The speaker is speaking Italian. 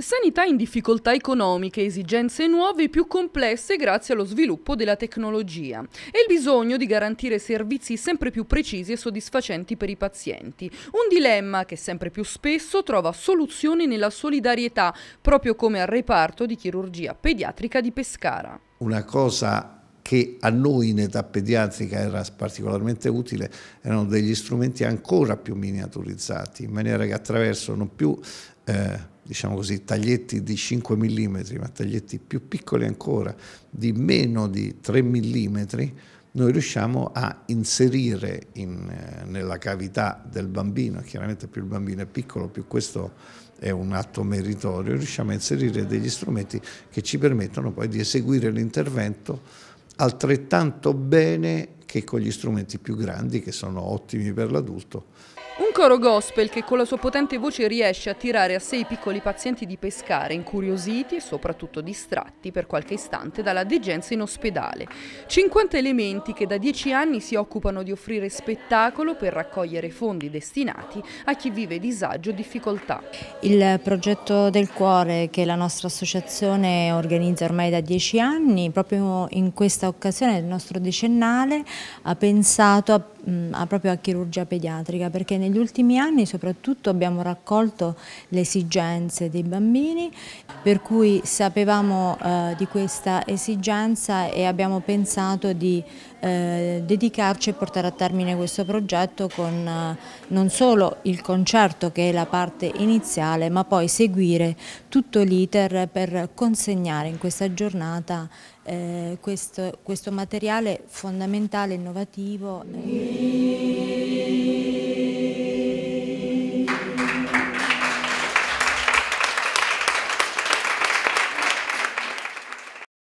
Sanità in difficoltà economiche, esigenze nuove e più complesse grazie allo sviluppo della tecnologia e il bisogno di garantire servizi sempre più precisi e soddisfacenti per i pazienti. Un dilemma che sempre più spesso trova soluzione nella solidarietà, proprio come al reparto di chirurgia pediatrica di Pescara. Una cosa che a noi in età pediatrica era particolarmente utile, erano degli strumenti ancora più miniaturizzati, in maniera che attraverso non più eh, diciamo così, taglietti di 5 mm, ma taglietti più piccoli ancora, di meno di 3 mm, noi riusciamo a inserire in, eh, nella cavità del bambino, chiaramente più il bambino è piccolo, più questo è un atto meritorio, riusciamo a inserire degli strumenti che ci permettono poi di eseguire l'intervento altrettanto bene che con gli strumenti più grandi che sono ottimi per l'adulto. Un coro gospel che con la sua potente voce riesce a tirare a sé i piccoli pazienti di pescare, incuriositi e soprattutto distratti per qualche istante dalla degenza in ospedale. 50 elementi che da 10 anni si occupano di offrire spettacolo per raccogliere fondi destinati a chi vive disagio o difficoltà. Il progetto del cuore che la nostra associazione organizza ormai da 10 anni, proprio in questa occasione del nostro decennale, ha pensato a, a proprio a chirurgia pediatrica perché nel negli ultimi anni soprattutto abbiamo raccolto le esigenze dei bambini, per cui sapevamo eh, di questa esigenza e abbiamo pensato di eh, dedicarci e portare a termine questo progetto con eh, non solo il concerto che è la parte iniziale, ma poi seguire tutto l'iter per consegnare in questa giornata eh, questo, questo, materiale fondamentale, innovativo.